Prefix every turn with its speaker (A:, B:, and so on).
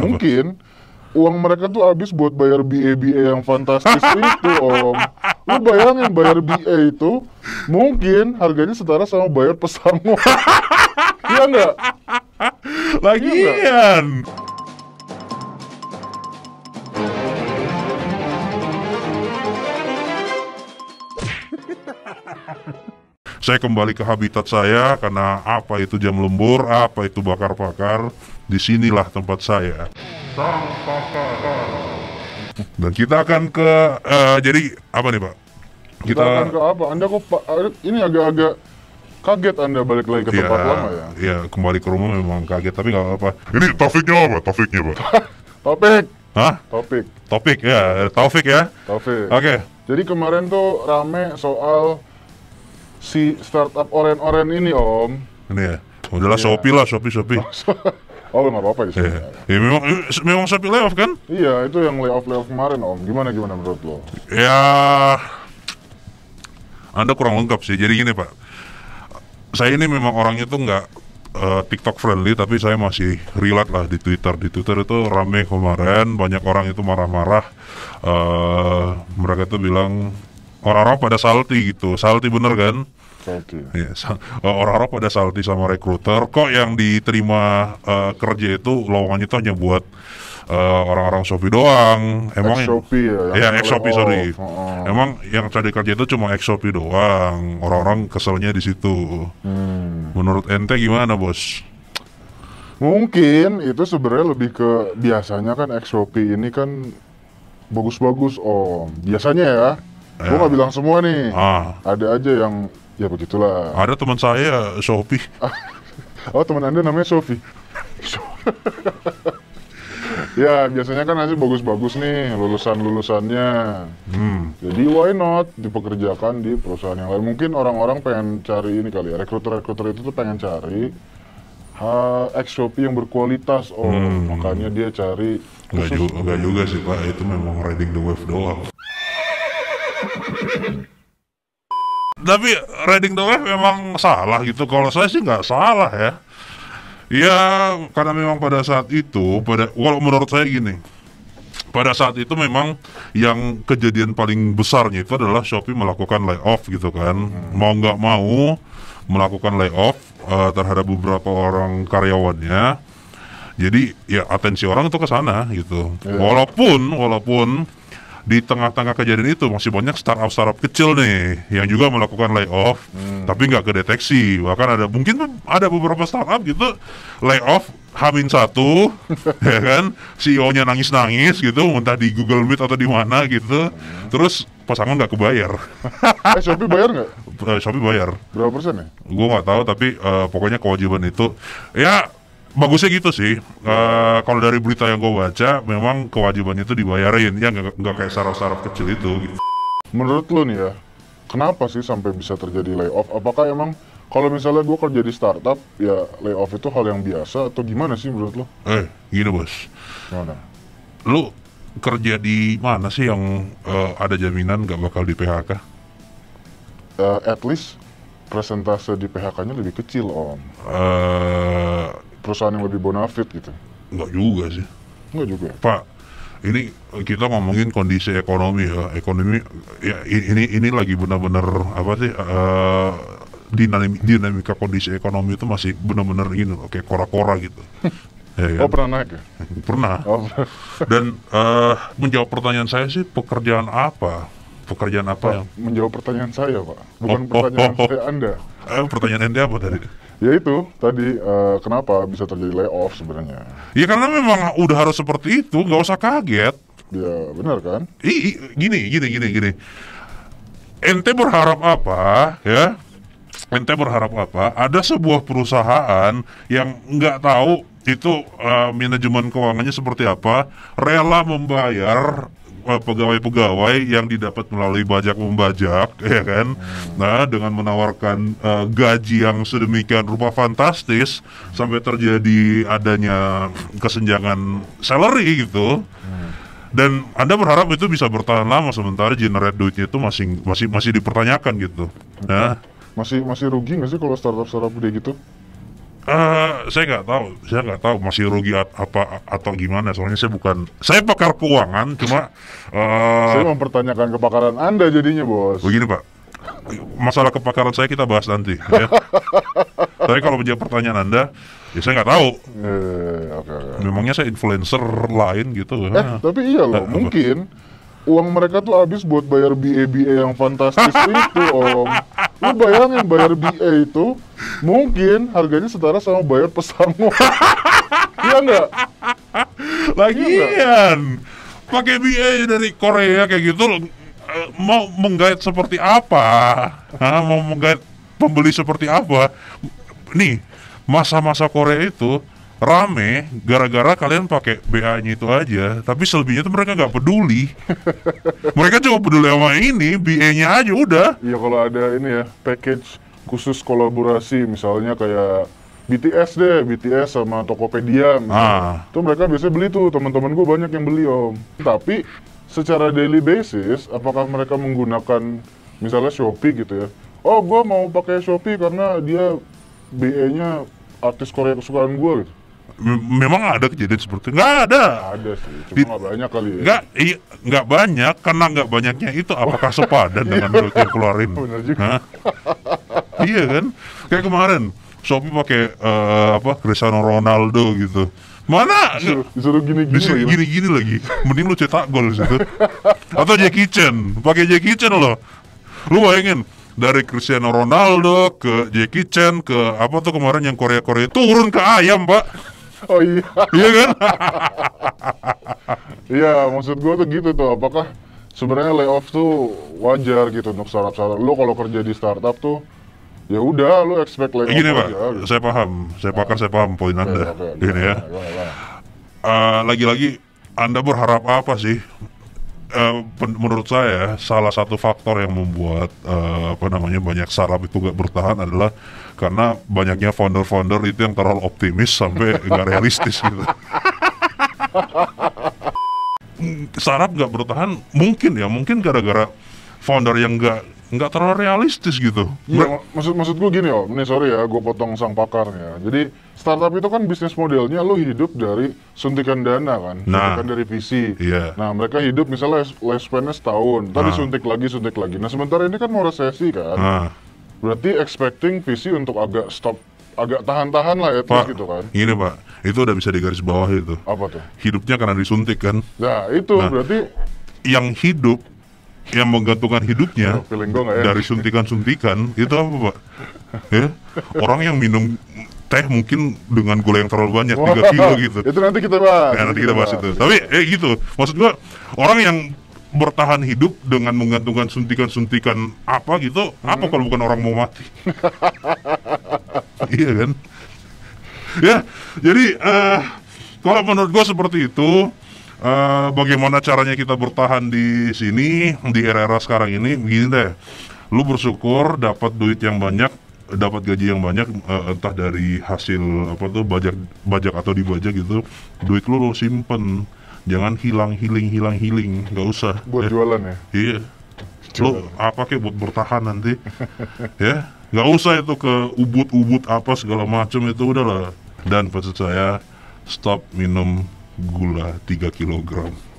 A: Mungkin uang mereka tuh habis buat bayar BA-BA yang fantastis itu, Om. Lu bayangin bayar BA itu mungkin harganya setara sama bayar pesangon. Iya enggak? lagi Ya
B: saya kembali ke habitat saya karena apa itu jam lembur, apa itu bakar-bakar disinilah tempat saya. Dan kita akan ke uh, jadi apa nih Pak?
A: Kita, kita akan ke apa? Anda kok eh, ini agak-agak kaget Anda balik lagi ke tempat ya, lama ya?
B: Iya, kembali ke rumah memang kaget tapi nggak apa-apa. Ini topiknya apa? Topiknya Pak?
A: Topik. Hah? Topik.
B: Topik ya, Taufik ya.
A: Taufik. Oke. Okay. Jadi kemarin tuh rame soal si startup oren-oren ini Om.
B: Ini ya. Udahlah yeah. Shopee lah, Shopee Shopee.
A: Oh nggak apa-apa sini. Iya. memang memang Shopee layoff kan? Iya itu yang layoff layoff kemarin om. Gimana gimana menurut lo?
B: Ya, anda kurang lengkap sih. Jadi gini pak, saya ini memang orangnya tuh nggak uh, TikTok friendly tapi saya masih relate lah di Twitter. Di Twitter itu rame kemarin banyak orang itu marah-marah. Uh, mereka tuh bilang orang-orang pada salty gitu. Salty bener kan? Ya, orang-orang pada salty sama rekruter kok yang diterima uh, kerja itu lowongannya itu hanya buat uh, orang-orang Shopee doang. Emang
A: Shopee ya. Ya, Shopee sorry. Uh-huh.
B: Emang yang cari kerja itu cuma Shopee doang. Orang-orang keselnya di situ. Hmm. Menurut ente gimana, Bos?
A: Mungkin itu sebenarnya lebih ke biasanya kan Shopee ini kan bagus-bagus om. Biasanya ya. Ya. gak bilang semua nih, ah. ada aja yang Ya begitulah.
B: Ada teman saya
A: Sofi. oh teman anda namanya Sofi. ya biasanya kan hasil bagus-bagus nih lulusan lulusannya. Hmm. Jadi why not dipekerjakan di perusahaan yang lain? Mungkin orang-orang pengen cari ini kali ya rekruter rekruter itu tuh pengen cari uh, ex yang berkualitas. Oh hmm. makanya dia cari.
B: Gak juga, gak juga sih pak, itu memang riding the wave doang. tapi riding the wave memang salah gitu. Kalau saya sih nggak salah ya. Ya karena memang pada saat itu pada kalau menurut saya gini. Pada saat itu memang yang kejadian paling besarnya itu adalah Shopee melakukan layoff gitu kan. Hmm. Mau nggak mau melakukan layoff uh, terhadap beberapa orang karyawannya. Jadi ya atensi orang itu ke sana gitu. Yeah. Walaupun walaupun di tengah-tengah kejadian itu masih banyak startup-startup kecil nih yang juga melakukan layoff hmm. tapi nggak kedeteksi bahkan ada mungkin ada beberapa startup gitu layoff Hamin satu, ya kan, CEO-nya nangis-nangis gitu, entah di Google Meet atau di mana gitu, hmm. terus pasangan nggak kebayar.
A: eh, Shopee bayar nggak?
B: Eh, Shopee bayar. Berapa persen ya? Gue nggak tahu, tapi uh, pokoknya kewajiban itu, ya bagusnya gitu sih. Uh, kalau dari berita
A: yang gue baca, memang kewajibannya itu dibayarin, ya nggak kayak saraf-saraf kecil itu. Gitu. Menurut lo nih ya, kenapa sih sampai bisa terjadi layoff? Apakah emang kalau misalnya gue kerja di startup, ya layoff itu hal yang biasa atau gimana sih menurut lo?
B: Eh, gini bos. Mana? Lo kerja di mana sih yang uh, ada jaminan gak bakal di PHK? Uh,
A: eh, at least presentase di PHK-nya lebih kecil om. Uh, perusahaan yang lebih bonafit gitu? Enggak juga sih.
B: Enggak juga. Pak, ini kita ngomongin kondisi ekonomi ya, ekonomi ya ini ini lagi benar-benar apa sih uh, eh, dinamika, dinamika kondisi ekonomi itu masih benar-benar ini loh, kayak kora-kora gitu. ya, kan? Oh pernah naik ya? Pernah. Oh. Dan uh, menjawab pertanyaan saya sih pekerjaan apa? Pekerjaan
A: apa Pak, yang menjawab pertanyaan saya pak? Bukan oh, oh pertanyaan oh, oh, oh. saya Anda. Eh, pertanyaan Anda apa tadi? ya itu tadi uh, kenapa bisa terjadi layoff sebenarnya ya karena memang udah harus
B: seperti itu nggak usah kaget ya benar kan I, i gini gini gini gini ente berharap apa ya ente berharap apa ada sebuah perusahaan yang nggak tahu itu uh, manajemen keuangannya seperti apa rela membayar Eh, pegawai-pegawai yang didapat melalui bajak membajak ya kan nah dengan menawarkan uh, gaji yang sedemikian rupa fantastis sampai terjadi adanya kesenjangan salary gitu dan anda berharap itu bisa bertahan lama sementara generate duitnya itu masih masih masih dipertanyakan gitu nah
A: masih masih rugi nggak sih kalau startup startup gede gitu
B: Uh, saya nggak tahu, saya nggak tahu masih rugi at apa atau gimana. Soalnya saya bukan, saya pakar keuangan, cuma uh, saya
A: mempertanyakan kepakaran Anda jadinya bos. Begini
B: pak, masalah kepakaran saya kita bahas nanti. Ya. Tapi kalau menjawab pertanyaan Anda, ya saya nggak tahu. Eh, okay, okay. Memangnya saya influencer lain gitu? Ya? Eh, tapi iya loh, eh, mungkin
A: uang mereka tuh habis buat bayar BABA yang fantastis itu om lu bayangin bayar BA itu mungkin harganya setara sama bayar pesangon. iya enggak? Lagian iya pakai BA dari Korea kayak gitu eh, mau
B: menggait seperti apa? Hah, mau menggait pembeli seperti apa? Nih, masa-masa Korea itu rame gara-gara kalian pakai BA-nya itu aja, tapi selebihnya tuh mereka nggak peduli.
A: mereka cuma peduli sama ini, BA-nya aja udah. Iya kalau ada ini ya package khusus kolaborasi misalnya kayak BTS deh, BTS sama Tokopedia misalnya. Ah. Tuh mereka biasanya beli tuh, teman-teman gue banyak yang beli om. Tapi secara daily basis, apakah mereka menggunakan misalnya Shopee gitu ya? Oh, gue mau pakai Shopee karena dia ba nya artis Korea kesukaan gue gitu memang ada kejadian seperti itu? Enggak ada. Ada sih, cuma enggak banyak kali. Ya. Enggak,
B: iya, enggak banyak karena enggak banyaknya itu apakah sepadan iya. dengan duit yang keluarin? Benar juga. Hah? iya kan, kayak kemarin Shopee pakai uh, apa Cristiano Ronaldo gitu. Mana disuruh, gini-gini disuruh lagi. gini-gini lagi. Mending lu cetak gol situ. Atau Jackie Chan, pakai Jackie Chan loh. Lu bayangin, dari Cristiano Ronaldo ke Jackie Chan ke apa tuh kemarin yang Korea Korea turun ke ayam pak oh iya iya kan
A: iya maksud gue tuh gitu tuh apakah sebenarnya layoff tuh wajar gitu untuk startup startup lo kalau kerja di startup tuh ya udah lo expect layoff gini pak gitu. saya
B: paham saya pakar saya paham poin anda okay, gini ya eh, lagi -lagi, anda berharap apa sih uh, menurut saya salah satu faktor yang membuat uh, apa namanya banyak startup itu gak bertahan adalah karena banyaknya founder-founder itu yang terlalu optimis sampai gak realistis gitu. startup nggak bertahan mungkin ya mungkin gara-gara founder yang nggak nggak terlalu realistis gitu.
A: Iya, maksud maksud gue gini om, oh, ini sorry ya, gue potong sang pakarnya. Jadi startup itu kan bisnis modelnya lo hidup dari suntikan dana kan, nah, suntikan dari visi. Iya. Nah mereka hidup misalnya lifespannya setahun, tadi nah. suntik lagi suntik lagi. Nah sementara ini kan mau resesi kan, nah. berarti expecting visi untuk agak stop agak tahan-tahan lah ya pak, gitu kan.
B: Ini pak, itu udah bisa digaris bawah itu. Apa tuh? Hidupnya karena disuntik kan.
A: Nah itu nah, berarti
B: yang hidup yang menggantungkan hidupnya dari suntikan-suntikan itu apa pak? Ya? Orang yang minum teh mungkin dengan gula yang terlalu banyak tiga 3 kilo gitu.
A: Itu nanti kita bahas. Ya, nanti kita bahas, itu. Tapi
B: eh gitu, maksud gua orang yang bertahan hidup dengan menggantungkan suntikan-suntikan apa gitu, hmm. apa kalau bukan orang mau mati? iya kan? ya, jadi uh, kalau menurut gua seperti itu uh, bagaimana caranya kita bertahan di sini di era-era sekarang ini begini deh lu bersyukur dapat duit yang banyak dapat gaji yang banyak uh, entah dari hasil apa tuh bajak bajak atau dibajak gitu duit lu lu simpen jangan hilang hiling hilang hiling nggak usah buat eh, jualan ya iya lo apa kek buat bertahan nanti ya nggak usah itu ke ubut-ubut apa segala macam itu udahlah dan pesan saya stop minum gula 3 kg